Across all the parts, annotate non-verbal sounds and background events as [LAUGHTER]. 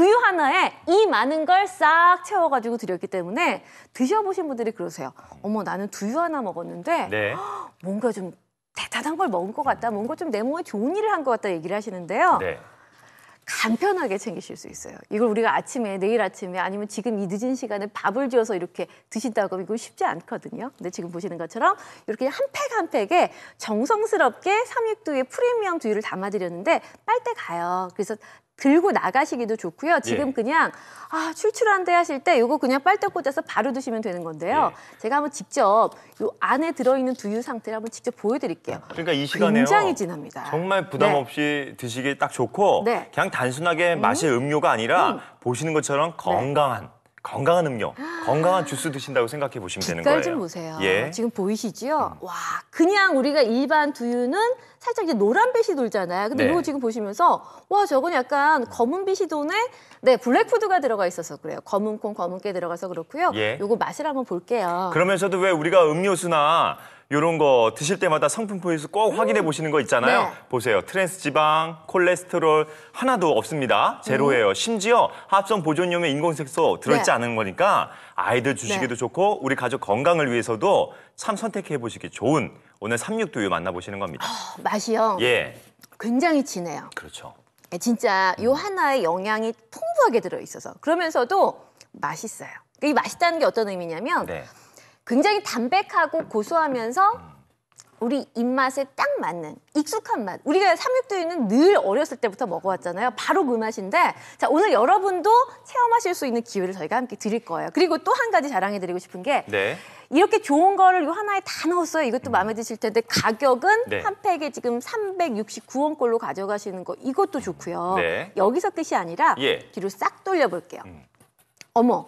두유 하나에 이 많은 걸 싹 채워가지고 드렸기 때문에 드셔보신 분들이 그러세요. 어머 나는 두유 하나 먹었는데 네. [GASPS] 뭔가 좀 대단한 걸 먹은 것 같다. 뭔가 좀 내 몸에 좋은 일을 한 것 같다 얘기를 하시는데요. 네. 간편하게 챙기실 수 있어요. 이걸 우리가 아침에 내일 아침에 아니면 지금 이 늦은 시간에 밥을 지어서 이렇게 드신다고 하면 이거 쉽지 않거든요. 근데 지금 보시는 것처럼 이렇게 한 팩 한 팩에 정성스럽게 삼육두의 프리미엄 두유를 담아드렸는데 빨대 가요. 그래서 들고 나가시기도 좋고요. 예. 지금 예. 그냥 아 출출한데 하실 때 이거 그냥 빨대 꽂아서 바로 드시면 되는 건데요. 예. 제가 한번 직접 이 안에 들어있는 두유 상태를 한번 직접 보여드릴게요. 아, 그러니까 이시간에 굉장히 진합니다. 정말 부담 네. 없이 네. 드시기 딱 좋고 네. 그냥 단순하게 맛이 음. 음료가 아니라 음. 보시는 것처럼 네. 건강한. 네. 건강한 음료, 건강한 주스 드신다고 생각해 보시면 되는 거예요. 빛깔 좀 보세요. 예. 지금 보이시죠요 음. 와, 그냥 우리가 일반 두유는 살짝 이제 노란 빛이 돌잖아요. 근데 네. 이거 지금 보시면서 와, 저건 약간 검은 빛이 도네. 네, 블랙푸드가 들어가 있어서 그래요. 검은 콩, 검은 깨 들어가서 그렇고요. 예. 요거 맛을 한번 볼게요. 그러면서도 왜 우리가 음료수나 이런 거 드실 때마다 성분 포인트 꼭 확인해 음. 보시는 거 있잖아요. 네. 보세요. 트랜스 지방, 콜레스테롤 하나도 없습니다. 제로예요. 음. 심지어 합성 보존염에 인공색소 들어있지 네. 않은 거니까 아이들 주시기도 네. 좋고 우리 가족 건강을 위해서도 참 선택해 보시기 좋은 오늘 삼육두유 만나보시는 겁니다. 어, 맛이요? 예. 굉장히 진해요. 그렇죠. 예, 진짜 요 음. 하나의 영양이 풍부하게 들어있어서 그러면서도 맛있어요. 이 맛있다는 게 어떤 의미냐면 네. 굉장히 담백하고 고소하면서 우리 입맛에 딱 맞는 익숙한 맛. 우리가 삼육두유는 늘 어렸을 때부터 먹어왔잖아요. 바로 그 맛인데 자 오늘 여러분도 체험하실 수 있는 기회를 저희가 함께 드릴 거예요. 그리고 또 한 가지 자랑해드리고 싶은 게 네. 이렇게 좋은 거를 요 하나에 다 넣었어요. 이것도 음. 마음에 드실 텐데 가격은 네. 한 팩에 지금 369원꼴로 가져가시는 거 이것도 좋고요. 네. 여기서 끝이 아니라 예. 뒤로 싹 돌려볼게요. 음. 어머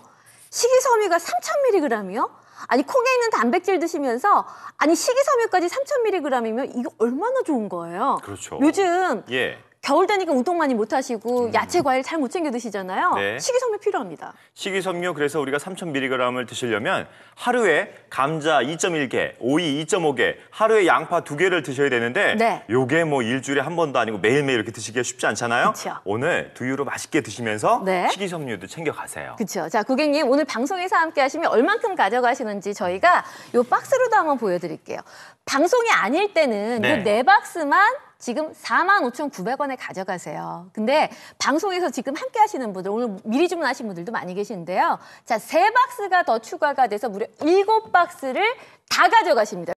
식이섬유가 3,000mg이요? 아니 콩에 있는 단백질 드시면서 아니 식이섬유까지 3,000mg이면 이거 얼마나 좋은 거예요. 그렇죠. 요즘 예. 겨울 되니까 운동 많이 못 하시고 음. 야채 과일 잘 못 챙겨 드시잖아요. 네. 식이섬유 필요합니다. 식이섬유 그래서 우리가 3,000mg을 드시려면 하루에 감자 2.1개, 오이 2.5개, 하루에 양파 2개를 드셔야 되는데 네. 요게 뭐 일주일에 한 번도 아니고 매일매일 이렇게 드시기가 쉽지 않잖아요. 그쵸. 오늘 두유로 맛있게 드시면서 네. 식이섬유도 챙겨 가세요. 그렇죠. 자, 고객님 오늘 방송에서 함께 하시면 얼만큼 가져가시는지 저희가 요 박스로도 한번 보여 드릴게요. 방송이 아닐 때는 네. 요네 박스만 지금 45,900원에 가져가세요. 근데 방송에서 지금 함께 하시는 분들 오늘 미리 주문하신 분들도 많이 계시는데요. 자, 세 박스가 더 추가가 돼서 무려 일곱 박스를 다 가져가십니다.